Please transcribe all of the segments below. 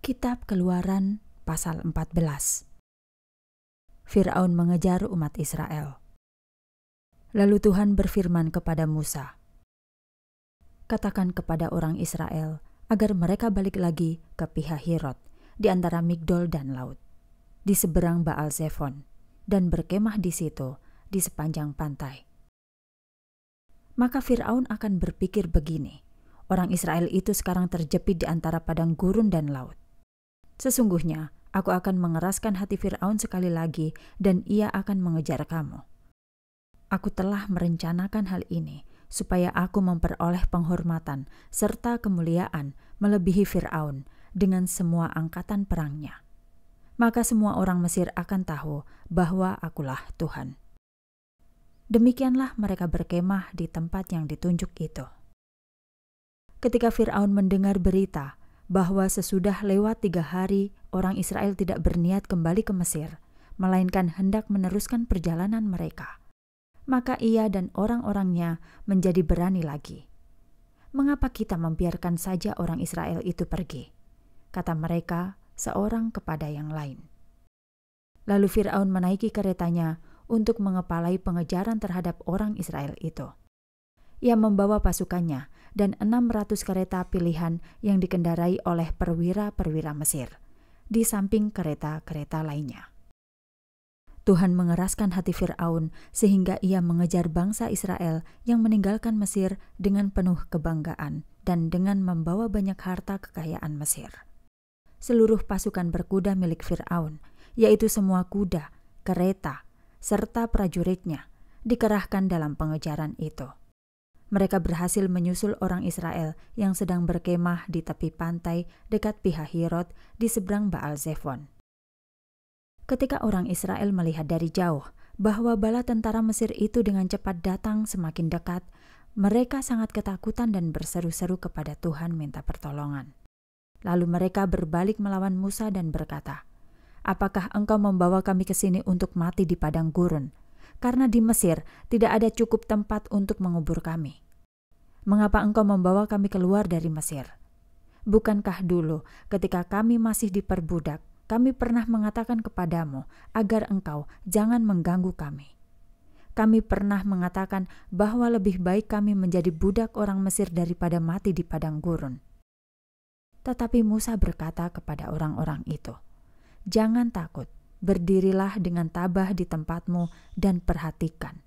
Kitab Keluaran pasal 14. Firaun mengejar umat Israel. Lalu Tuhan berfirman kepada Musa, "Katakan kepada orang Israel agar mereka balik lagi ke pihak Hirot di antara Migdol dan laut, di seberang Baal Zephon, dan berkemah di situ di sepanjang pantai." Maka Firaun akan berpikir begini, orang Israel itu sekarang terjepit di antara padang gurun dan laut. Sesungguhnya, aku akan mengeraskan hati Firaun sekali lagi, dan ia akan mengejar kamu. Aku telah merencanakan hal ini supaya aku memperoleh penghormatan serta kemuliaan melebihi Firaun dengan semua angkatan perangnya. Maka semua orang Mesir akan tahu bahwa akulah Tuhan. Demikianlah mereka berkemah di tempat yang ditunjuk itu. Ketika Firaun mendengar berita bahwa sesudah lewat tiga hari orang Israel tidak berniat kembali ke Mesir, melainkan hendak meneruskan perjalanan mereka. Maka ia dan orang-orangnya menjadi berani lagi. Mengapa kita membiarkan saja orang Israel itu pergi? Kata mereka seorang kepada yang lain. Lalu Firaun menaiki keretanya untuk mengepalai pengejaran terhadap orang Israel itu. Ia membawa pasukannya dan 600 kereta pilihan yang dikendarai oleh perwira-perwira Mesir, di samping kereta-kereta lainnya. Tuhan mengeraskan hati Firaun sehingga ia mengejar bangsa Israel yang meninggalkan Mesir dengan penuh kebanggaan dan dengan membawa banyak harta kekayaan Mesir. Seluruh pasukan berkuda milik Firaun, yaitu semua kuda, kereta, serta prajuritnya, dikerahkan dalam pengejaran itu mereka berhasil menyusul orang Israel yang sedang berkemah di tepi pantai dekat pihak Hirot di seberang Baal Zephon. Ketika orang Israel melihat dari jauh bahwa bala tentara Mesir itu dengan cepat datang semakin dekat, mereka sangat ketakutan dan berseru-seru kepada Tuhan minta pertolongan. Lalu mereka berbalik melawan Musa dan berkata, Apakah engkau membawa kami ke sini untuk mati di padang gurun?' karena di Mesir tidak ada cukup tempat untuk mengubur kami. Mengapa engkau membawa kami keluar dari Mesir? Bukankah dulu ketika kami masih diperbudak, kami pernah mengatakan kepadamu agar engkau jangan mengganggu kami. Kami pernah mengatakan bahwa lebih baik kami menjadi budak orang Mesir daripada mati di padang gurun. Tetapi Musa berkata kepada orang-orang itu, "Jangan takut, berdirilah dengan tabah di tempatmu dan perhatikan.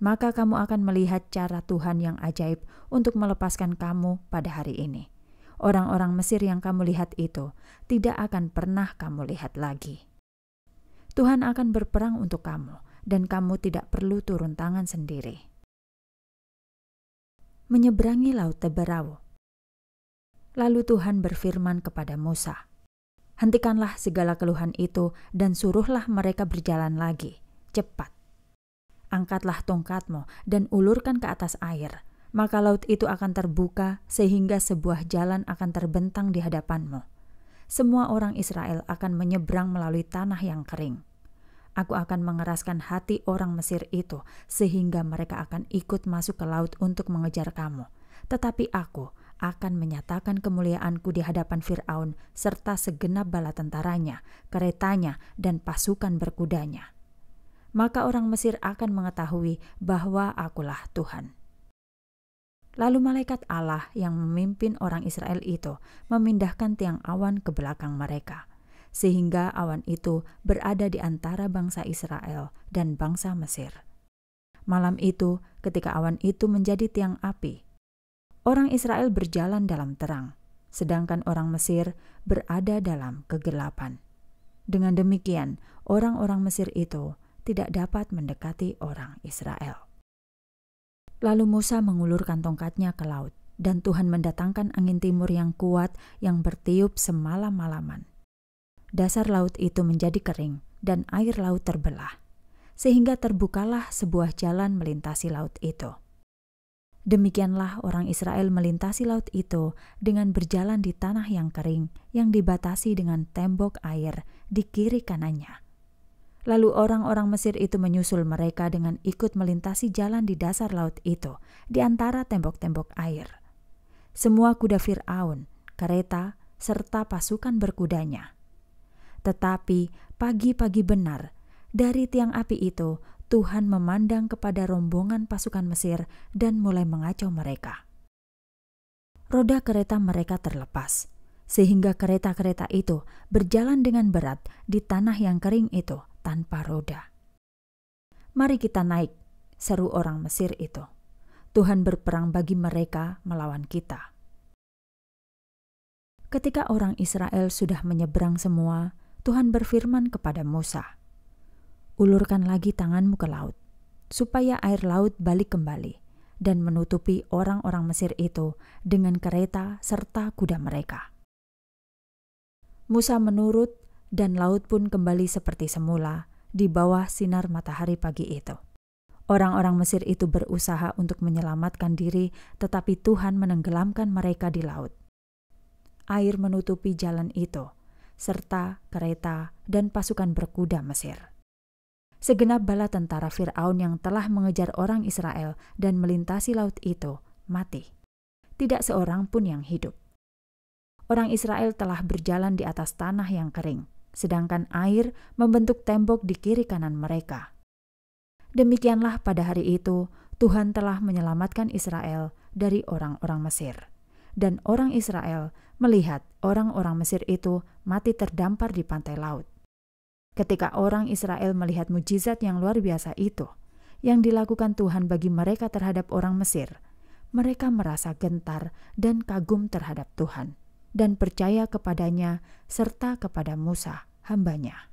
Maka kamu akan melihat cara Tuhan yang ajaib untuk melepaskan kamu pada hari ini. Orang-orang Mesir yang kamu lihat itu tidak akan pernah kamu lihat lagi. Tuhan akan berperang untuk kamu, dan kamu tidak perlu turun tangan sendiri. Menyeberangi Laut Teberau, lalu Tuhan berfirman kepada Musa, Hentikanlah segala keluhan itu dan suruhlah mereka berjalan lagi, cepat. Angkatlah tongkatmu dan ulurkan ke atas air, maka laut itu akan terbuka sehingga sebuah jalan akan terbentang di hadapanmu. Semua orang Israel akan menyeberang melalui tanah yang kering. Aku akan mengeraskan hati orang Mesir itu sehingga mereka akan ikut masuk ke laut untuk mengejar kamu. Tetapi aku, akan menyatakan kemuliaanku di hadapan Firaun serta segenap bala tentaranya, keretanya, dan pasukan berkudanya. Maka orang Mesir akan mengetahui bahwa akulah Tuhan. Lalu malaikat Allah yang memimpin orang Israel itu memindahkan tiang awan ke belakang mereka, sehingga awan itu berada di antara bangsa Israel dan bangsa Mesir. Malam itu, ketika awan itu menjadi tiang api, orang Israel berjalan dalam terang, sedangkan orang Mesir berada dalam kegelapan. Dengan demikian, orang-orang Mesir itu tidak dapat mendekati orang Israel. Lalu Musa mengulurkan tongkatnya ke laut, dan Tuhan mendatangkan angin timur yang kuat yang bertiup semalam-malaman. Dasar laut itu menjadi kering, dan air laut terbelah, sehingga terbukalah sebuah jalan melintasi laut itu. Demikianlah orang Israel melintasi laut itu dengan berjalan di tanah yang kering, yang dibatasi dengan tembok air di kiri kanannya. Lalu orang-orang Mesir itu menyusul mereka dengan ikut melintasi jalan di dasar laut itu, di antara tembok-tembok air. Semua kuda Fir'aun, kereta, serta pasukan berkudanya. Tetapi pagi-pagi benar, dari tiang api itu Tuhan memandang kepada rombongan pasukan Mesir dan mulai mengacau mereka. Roda kereta mereka terlepas, sehingga kereta-kereta itu berjalan dengan berat di tanah yang kering itu tanpa roda. Mari kita naik, seru orang Mesir itu. Tuhan berperang bagi mereka melawan kita. Ketika orang Israel sudah menyeberang semua, Tuhan berfirman kepada Musa, Ulurkan lagi tanganmu ke laut, supaya air laut balik kembali dan menutupi orang-orang Mesir itu dengan kereta serta kuda mereka. Musa menurut, dan laut pun kembali seperti semula di bawah sinar matahari pagi itu. Orang-orang Mesir itu berusaha untuk menyelamatkan diri, tetapi Tuhan menenggelamkan mereka di laut. Air menutupi jalan itu, serta kereta dan pasukan berkuda Mesir segenap bala tentara Firaun yang telah mengejar orang Israel dan melintasi laut itu mati. Tidak seorang pun yang hidup. Orang Israel telah berjalan di atas tanah yang kering, sedangkan air membentuk tembok di kiri kanan mereka. Demikianlah pada hari itu Tuhan telah menyelamatkan Israel dari orang-orang Mesir dan orang Israel melihat orang-orang Mesir itu mati terdampar di pantai laut. Ketika orang Israel melihat mujizat yang luar biasa itu, yang dilakukan Tuhan bagi mereka terhadap orang Mesir, mereka merasa gentar dan kagum terhadap Tuhan, dan percaya kepadanya serta kepada Musa, hambanya.